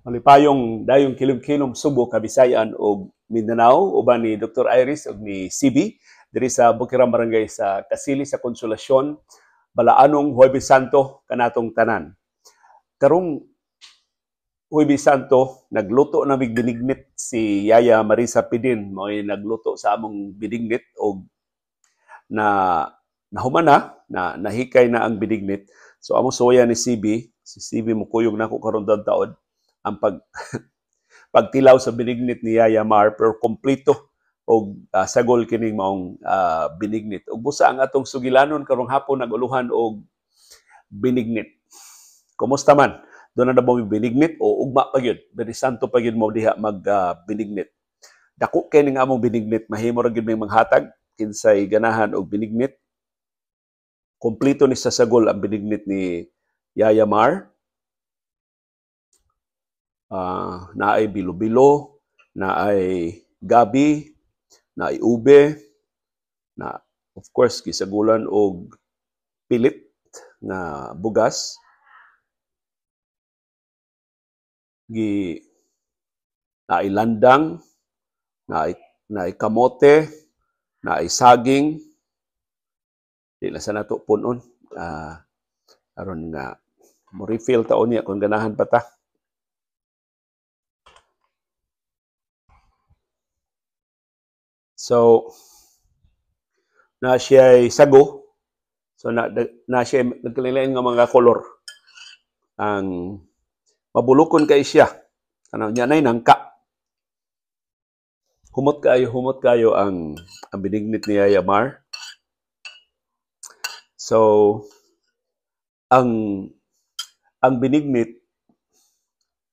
malipayong dayong kilom-kilom Subo, Kabisayan o Mindanao uban ni Dr. Iris ug ni CB diri sa Bukirang Barangay sa Kasili sa Konsolasyon balaanong Huwebes Santo kanatong tanan. Karong Huwebes Santo nagluto na mig binignit si Yaya Marisa Pidin mo nagluto sa among binignit og na nahuman na na nahikay na ang binignit. So among soya ni CB, si CB mo mukuyog nako karon taon ang pag pagtilaw sa binignit ni Yaya Mar pero kompleto og uh, ah, sagol kining maong uh, binignit. Ug busa ang atong sugilanon karong hapon naguluhan og binignit. Kumusta man? Doon na mo binignit o ugma pa gyud. Diri santo pa gyud mo diha mag uh, binignit. Dako kining among binignit mahimo ra gyud may manghatag kinsay ganahan og binignit. Kompleto ni sa sagol ang binignit ni Yaya Mar uh, ah, ay bilo-bilo, na ay gabi, na ay ube, na of course kisagulan og pilit na bugas gi na naay landang, naay naay kamote, na ay saging. Di na sa nato punon. Uh, aron nga mo refill taon niya kung ganahan pa ta. So, na siya sago. So, na, na siya nagkalilain nga mga kolor. Ang mabulukon kay siya. Ano niya na nangka. Humot kayo, humot kayo ang, ang binignit ni Yamar. So, ang ang binignit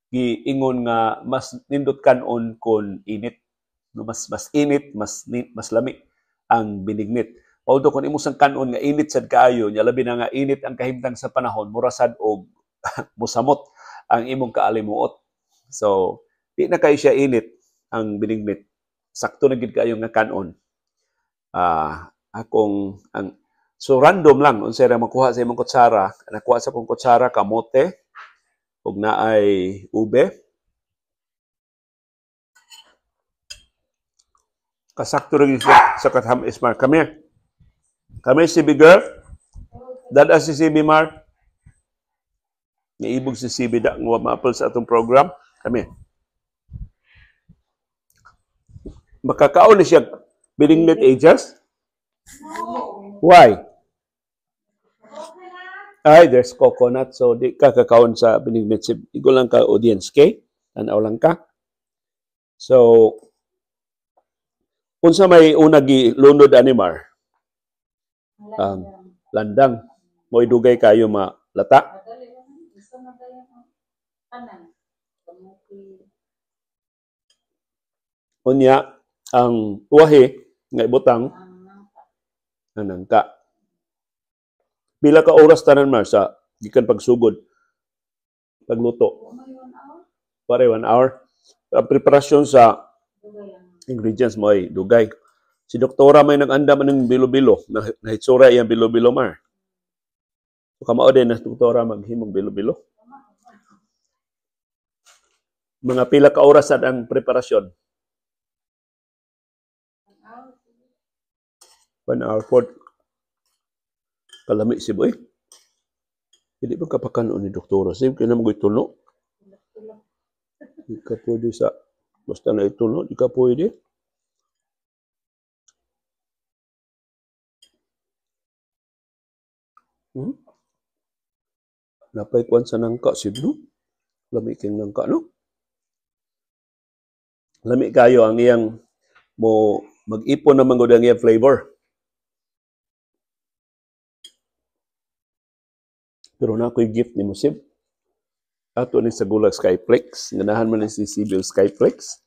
giingon nga mas nindot kanon kon init no mas mas init, mas mas lami ang binignit. Although kung imo sang kanon nga init sad kaayo, nya labi na nga init ang kahimtang sa panahon, mura sad og musamot ang imong kaalimuot. So, di na kay siya init ang binignit. Sakto na gid kaayo nga kanon. Ah, akong ang so random lang unsa ra makuha sa imong kutsara, nakuha sa kong kutsara kamote ug naay ube Kasakto rin sa katham Ismar. Come here. Come here, CB girl. Dada si CB Mar. Niibog si CB da. Nguwa maapal sa atong program. Come here. Makakaon siya biddinglet agents? No. Why? Ay, there's coconut. So, di ka kakaon sa biddinglet. Igo lang ka audience, okay? Tanaw lang ka. So, Unsa may una gi lunod animar? Um, landang. Mo idugay kayo ma lata. Unya ang uwahe nga ibutang nanangka. Pila ka oras tanan mar sa gikan pagsugod pagluto. Pare one hour. Ang preparasyon sa ingredients mo ay dugay. Si doktora may nag-andam ng bilo-bilo, na, na hitsura iyang bilo-bilo mar. So, kamao din na doktora maghimong bilo-bilo. Mga pila ka oras at ang preparasyon. One hour for kalami si boy. Hindi ba kapakano ni doktora? Same kaya naman ko itulo. Hindi ka pwede sa Basta na ito, no? Di ka pwede. Hmm? Napay kuan sa nangka, sib, Lami kang nangka, no? Lami kayo ang iyang mo mag-ipon naman gud ang iyang flavor. Pero na ako'y gift ni Musib ato ni sa gulag Skyplex. Ganahan man si Sibyl Skyplex.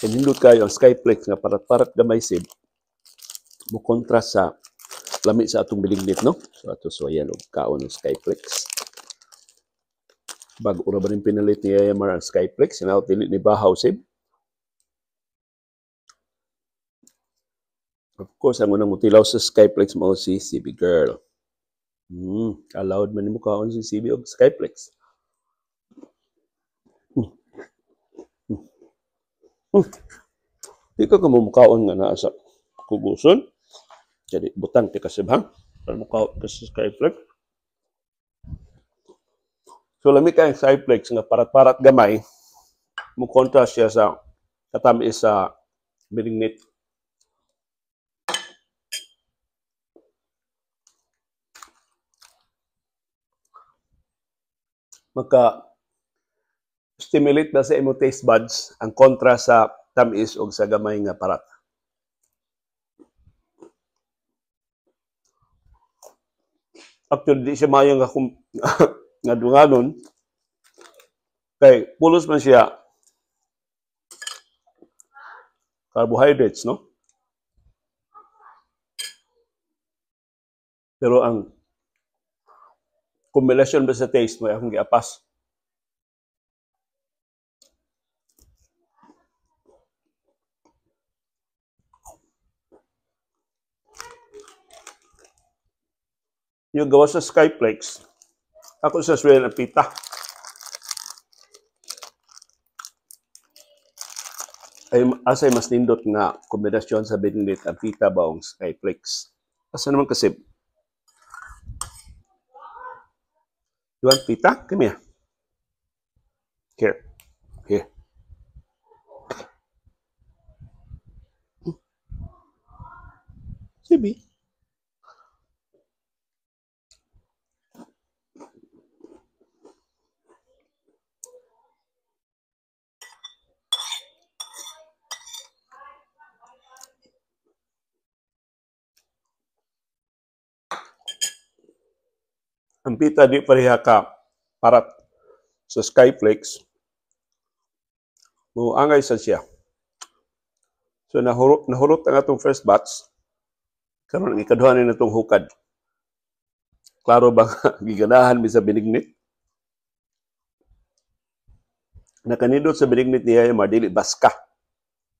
Kanindot kayo ang Skyplex nga parat-parat gamay sib. Mo kontrast sa lami sa atong bilignit, no? So ato so ayan og kaon ng Skyplex. Bago ura ba rin pinalit ni AMR ang Skyplex, sinaw dili ni Bahaw sib. Of course, ang unang mutilaw sa Skyplex mo si CB Girl. Hmm, allowed man ni mo kaon si CB og Skyplex. Hmm. Di ka kamumukaon nga naa sa kubuson. Jadi butang ti kasibhang. Para mukaon ka sa skyflex. So lami ka yung skyflex nga parat-parat gamay. Mukontra siya sa katami sa malignate maka stimulate na sa imong taste buds ang kontra sa tamis o sa gamay nga parat. Actually, di siya mayo nga, nga dunganon. Kay, pulos man siya carbohydrates, no? Pero ang combination ba sa taste mo, akong giapas. yung gawa sa Skyflex. Ako sa swell ang pita. Ay, asay mas nindot na kombinasyon sa binlit ang pita baong Skyflex. Asa naman kasi? You want pita? Come here. Here. Here. Maybe. Hmm. ang pita di pareha ka parat sa Skyflex muangay sa siya so nahurot nahurot ang atong first batch karon ang ikaduhan na itong hukad klaro ba giganahan mi sa binignit nakanindot sa binignit niya ay madili baska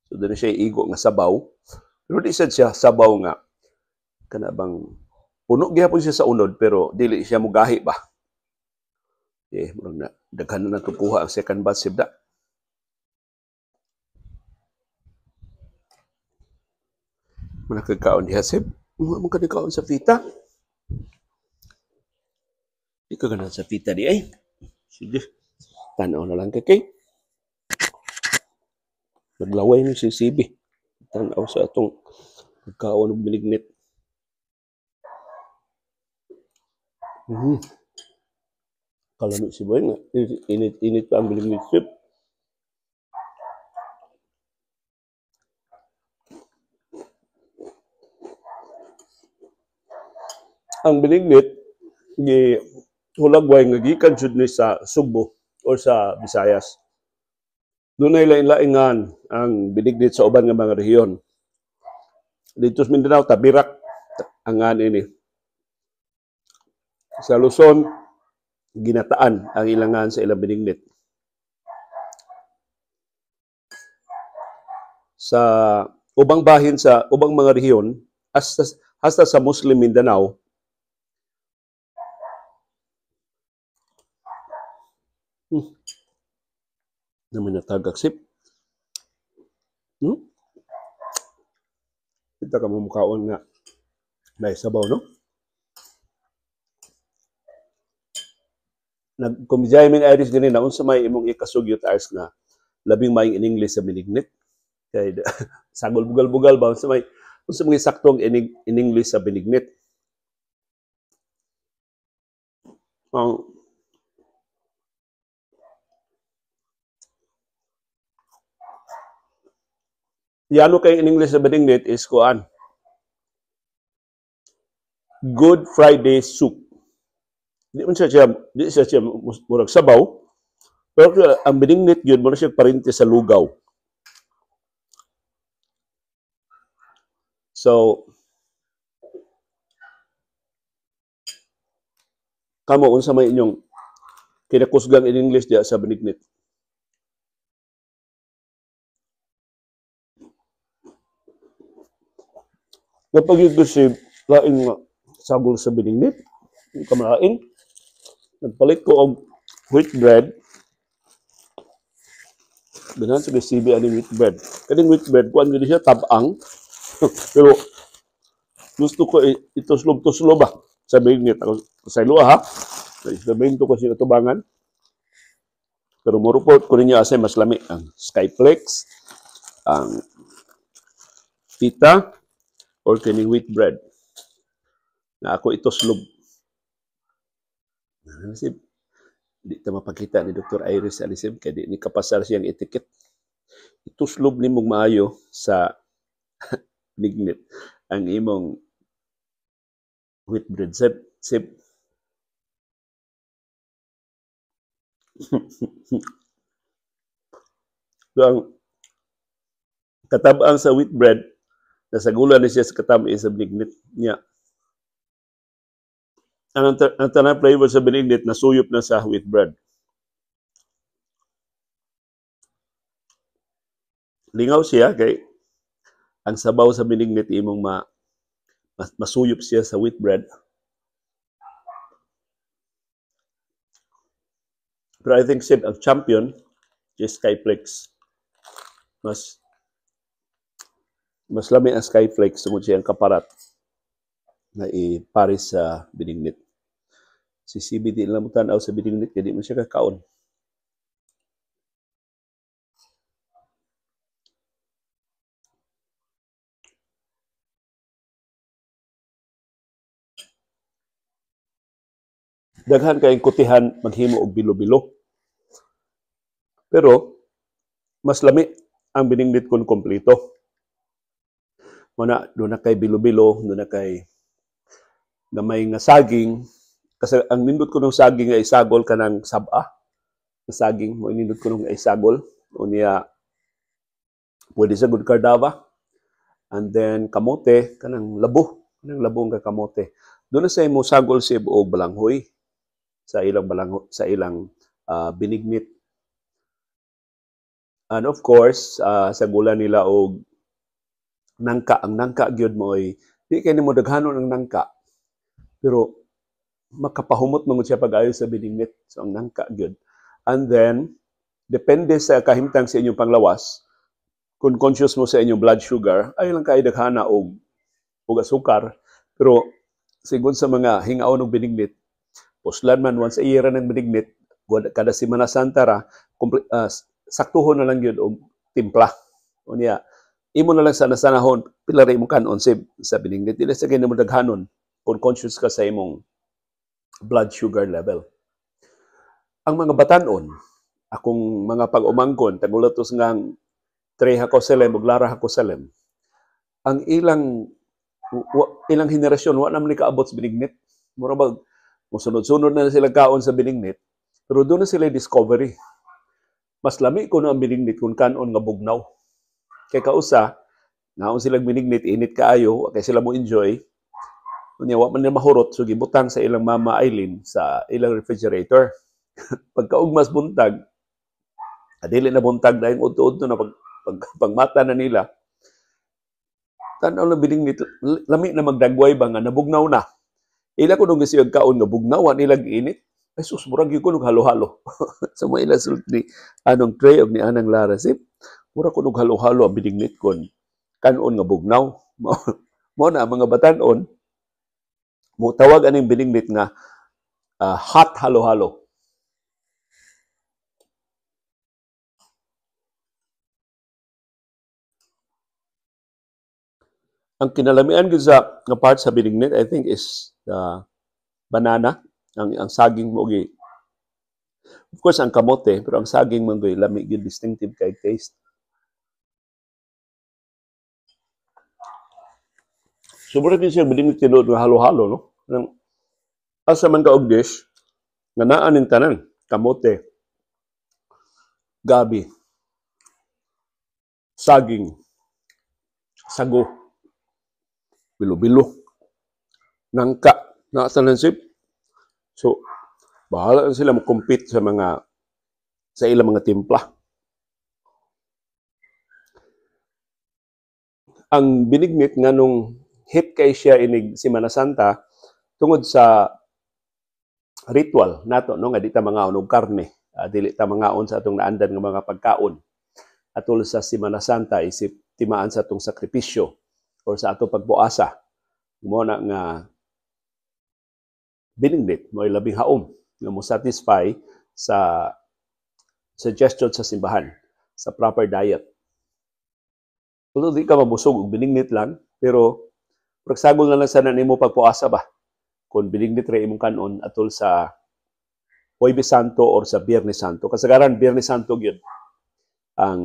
so dili siya igo nga sabaw pero di siya sabaw nga kana bang Puno po siya sa unod pero dili siya gahi ba. Okay, eh, murag na daghan na natupuha ang second batch sibda. Manakagkaon diha sib. muna mga kanikaon sa fita. Di ka ganan sa fita di ay. Eh. Sige. Tanaw na lang ka kay. Naglaway ni si Sibi. Tanaw sa atong pagkaon ng binignit. Hmm. Kalau si Boy nggak init-init ambil mixup. Ang binignit, ni hulagway nga gikan jud ni sa Subo or sa Visayas. Dunay ay lain-laingan ang binignit sa uban nga mga rehiyon. Dito sa Mindanao, tabirak ang ini. Sa Luzon, ginataan ang ilangan sa ilang binignit. Sa ubang bahin sa ubang mga rehiyon, hasta, hasta sa Muslim Mindanao, hmm, naman natagaksip. Hmm? Kita ka mamukaon nga. May sabaw, no? nagkumjay ming Irish gani na unsa may imong ikasugyot Irish na labing maayong in English sa binignit kay sagol bugal-bugal ba unsa may unsa may saktong in, in English sa binignit ang um, Yano kay in English sa binignit is kuan Good Friday soup siya di siya siya murag sabaw pero ang binignit yun mura siya parinte sa lugaw so kamo unsa may inyong kinakusgang in English diya sa binignit Kapag yung gusto, lain nga sagol sa binignit, kamalain, Nagpalit ko og wheat bread. Ganyan sa BCB ani wheat bread. Kaning wheat bread, kuan gini siya tabang. Pero gusto ko ito slob-to-slob ah. Sabihin niya, sa luha ha. Sabihin ko kasi natubangan. Pero report ko ninyo asay mas lami ang Skyplex, ang pita, or kining wheat bread. Na ako ito slob. Alisim. Di ta mapakita ni Dr. Iris Alisim kay di ni kapasar siyang etiket. Ituslob ni mong maayo sa lignit ang imong wheat bread sip. sip. so ang katabang sa wheat bread, nasa gula ni siya sa katam is lignit niya. Yeah ang, ang tanang flavor sa benignit na suyop na sa wheat bread. Lingaw siya kay ang sabaw sa benignit imong ma, masuyop siya sa wheat bread. Pero I think said ang champion is Skyflex. Mas mas lami ang Skyflex sumod siya ang kaparat na iparis sa benignit si CBD lang mo tanaw sa bidingnit kaya di mo siya kakaon. Daghan kay kutihan maghimo og bilo-bilo. Pero mas lami ang bidingnit kon kompleto. Muna, doon na kay bilo-bilo, doon na kay gamay nga saging, kasi ang nindot ko ng saging ay sagol ka ng saba. Ang saging mo inindot ko ng ay sagol. O niya, pwede sa good cardava. And then kamote, kanang labo. Kanang labo ang kamote. Doon na sa imo sagol si o balanghoy sa ilang balangho, sa ilang uh, ah, binignit. And of course, uh, sa gula nila og nangka. Ang nangka gyud mo ay di kay nimo daghanon ang nangka. Pero makapahumot mong siya pag ayos sa biningit. So, ang nangka, good. And then, depende sa kahimtang sa inyong panglawas, kung conscious mo sa inyong blood sugar, ay lang kay daghana og og asukar. Pero sigon sa mga hingaon og binignit, puslan man once a year ng binignit, kada Semana Santa ra, uh, saktuhon na lang yun og timpla. O niya, imo na lang sana sanahon, pilari mo imong kanon sa binignit, dili sa kinamudag hanon kung conscious ka sa imong blood sugar level. Ang mga batanon, akong mga pag-umangkon, tagulatos nga treha ko selem, uglara ko selem, ang ilang ilang henerasyon, wala naman ni kaabot sa binignit. Mura musunod-sunod na sila kaon sa binignit, pero doon na sila discovery. Mas lami ko na ang binignit kung kanon nga bugnaw. Kay kausa, naon sila binignit, init kaayo, kay sila mo enjoy, Unya, wa man nila mahurot, so gibutang sa ilang mama Eileen sa ilang refrigerator. Pagkaugmas buntag, adili na buntag na yung udto-udto na pag, pag, pagmata na nila. Tanaw na bining nito, lami na magdagway ba nga, nabugnaw na. Ila ko nung gisiyag kaon nga bugnawan, ilang init. Ay sus, murag ko nung halo-halo. sa so, mga ilasult ni Anong tray og ni Anang Larasip, mura ko nung halo-halo ang binignit kon. Kanon nga bugnaw. Mo na, mga batanon, Mutawag aning binignit nga uh, hot halo-halo. Ang kinalamian gyud sa nga part sa binignit I think is uh, banana ang ang saging mo gi Of course ang kamote pero ang saging mo lami gyud distinctive kay taste. Subura kin siya bidimig tinuod nga halo-halo no. Nang asa man ka og dish nga naa ning tanan kamote gabi saging sago bilo-bilo nangka naa tanan sip. So bahala na sila mag-compete sa mga sa ilang mga timpla. Ang binignit nga nung hip kay siya inig Semana Santa tungod sa ritual nato no nga di ta mangaon og karne uh, dili ta mangaon sa atong naandan nga mga pagkaon atol sa Semana Santa isip timaan sa atong sakripisyo or sa atong pagbuasa mo na nga binindit mo labing haom nga mo satisfy sa suggestion sa simbahan sa proper diet. Although di ka mabusog og binignit lang, pero Pagsagol na lang sana nimo pagpuasa ba kung ni ra imong kanon atol sa Huwebe Santo or sa Biyernes Santo. Kasagaran Biyernes Santo gyud ang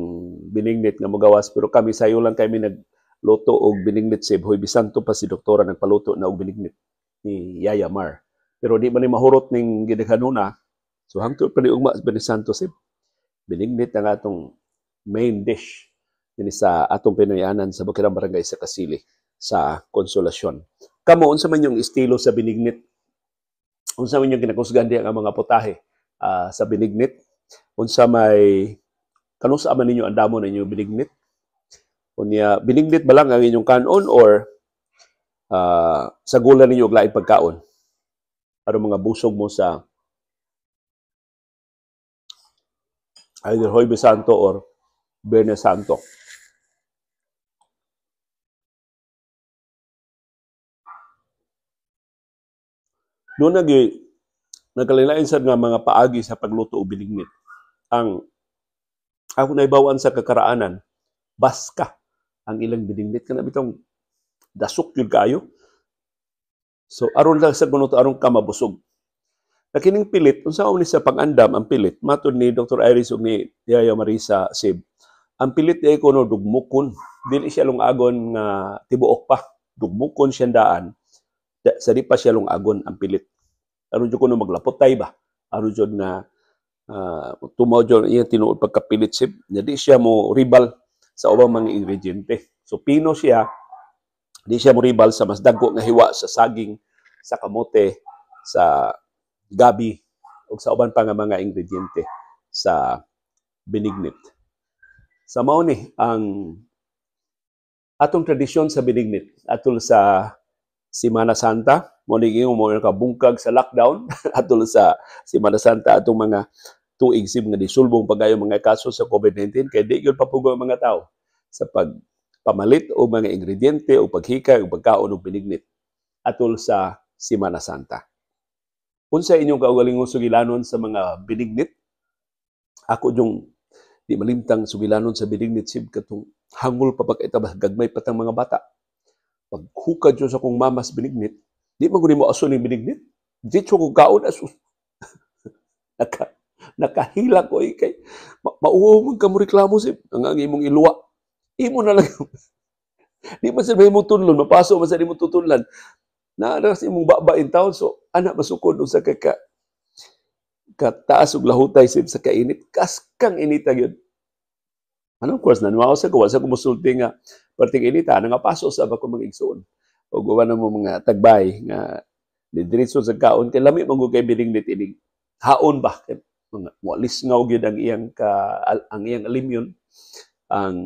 binignit nga mogawas pero kami sayo lang kami nagluto og binignit sa Huwebe Santo pa si doktora nagpaluto na og binignit ni Yaya Mar. Pero di man ni mahurot ning gidaghanuna so hangtod pa ni ugma Biyernes Santo sib binignit ang atong main dish din sa atong pinoyanan sa Bukirang Barangay sa Kasili sa konsolasyon. Kamo, unsa man yung estilo sa binignit? Unsa man yung kinakusgan diyan ang mga putahe uh, ah, sa binignit? Unsa may kanus man ninyo ang damo ninyo binignit? Unya binignit ba lang ang inyong kanon or uh, sa gula ninyo og laing pagkaon? Para mga busog mo sa either Hoy Santo or Berne Santo. Doon nag nagkalilain sad nga mga paagi sa pagluto o bilingnit. Ang ako na naibawaan sa kakaraanan, baska ang ilang bilingnit kana bitong dasok yun kayo. So aron lang sa kuno aron ka mabusog. Nakining pilit unsa ni sa pangandam ang pilit matud ni Dr. Iris ug ni Yaya Marisa Sib. Ang pilit ay kuno dugmukon dili siya lungagon nga tibuok pa dugmukon siya daan sa di pa siya lungagon ang pilit. Aron jud kuno maglapot tay ba? Aron jud nga uh, ah, tumaw jud iya tinuod pagkapilit sip, di siya mo rival sa ubang mga ingrediente. So pino siya di siya mo rival sa mas dagko nga hiwa sa saging, sa kamote, sa gabi ug sa uban pa nga mga ingrediente sa binignit. Sa mao ni ang atong tradisyon sa binignit atol sa Semana Santa mo ni ingon mo ka bungkag sa lockdown atol sa Semana Santa atong mga tuig sim nga disulbong pagayo mga kaso sa COVID-19 kay di gyud papugo ang mga tao sa pag pamalit o mga ingrediente o paghikay o pagkaon o binignit atol sa Semana Santa. Unsa inyong kaugalingong sugilanon sa mga binignit? Ako yung di malimtang sugilanon sa binignit sib katong hangul pa pagkaitabas gagmay patang mga bata paghukad yun sa kung mamas binignit, di man mo aso ni binignit. Di ko kaon aso. Naka, nakahila ko eh kay ma mauwaw man ka mo reklamo sip ang ang imong iluwa imo na lang di man sa imong tunlon mapaso man sa imong tutunlan na aras imong babain taon so anak masukod sa kaka kataas og lahutay sip sa kainit kaskang inita gyud ano of course, nanuaw sa kuwa sa kumusulti nga partikinita, nangapaso sa ba kong mga igsoon. O gawa na mo mga tagbay nga didiritso sa kaon, kay lami mong kay bining nitinig. Haon ba? Kay mga walis nga og ang iyang, ka, ang iyang alimyon. Ang,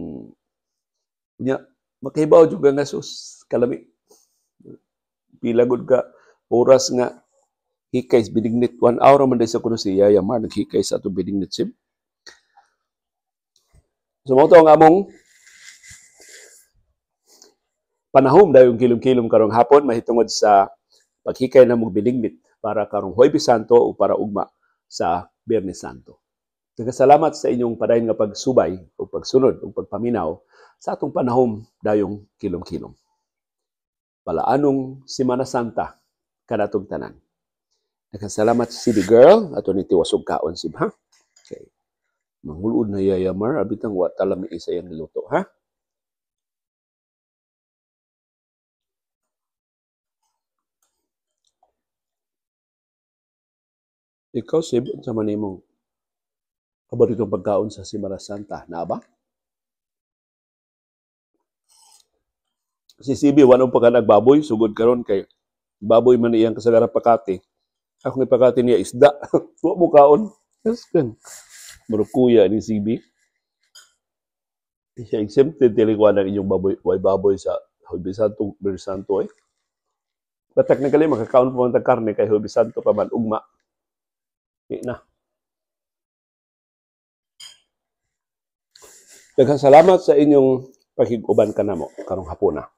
niya, makahibaw juga nga sus, kalami. Pilagod ka, oras nga, hikay binignit. One hour man sa kuno siya, yaman, naghikay sa ato binignit sim. Sumoto ang among panahom dayong kilom-kilom karong hapon mahitungod sa paghikay na mong para karong Huwebes Santo o para ugma sa Biyernes Santo. Nagasalamat sa inyong padayon nga pagsubay o pagsunod o pagpaminaw sa atong panahom dayong kilom-kilom. Palaanong Simana Santa kanatong tanan. Nagasalamat si the girl ato ni tiwasog kaon si ba? Okay. Mangulod na yayamar, abitang wa talami isa yung niluto, ha? Ikaw, Sib, sa manimong kabaritong pagkaon sa Simara Santa, na ba? Si Sibi, wanong pagka nagbaboy, sugod karon kay baboy man iyang kasagara pakati. Akong ipakati niya isda. Huwag mo kaon. Yes, kan. Mulukuya ni CB. Siya exempted tiligwa ng inyong baboy, way baboy sa Hobisanto, Bersanto eh. But technically, makakaon po ang karne kay Hobisanto pa man ugma. Di na. Daghang salamat sa inyong pakiguban kanamo karong hapuna. Ah.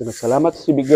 Daghang salamat si Big